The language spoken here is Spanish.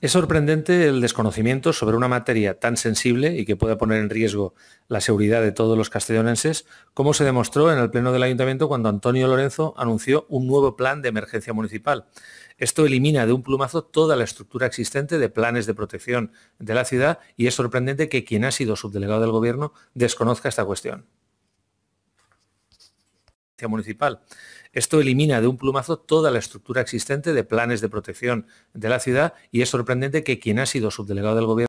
Es sorprendente el desconocimiento sobre una materia tan sensible y que pueda poner en riesgo la seguridad de todos los castellonenses, como se demostró en el Pleno del Ayuntamiento cuando Antonio Lorenzo anunció un nuevo plan de emergencia municipal. Esto elimina de un plumazo toda la estructura existente de planes de protección de la ciudad y es sorprendente que quien ha sido subdelegado del Gobierno desconozca esta cuestión municipal. Esto elimina de un plumazo toda la estructura existente de planes de protección de la ciudad y es sorprendente que quien ha sido subdelegado del gobierno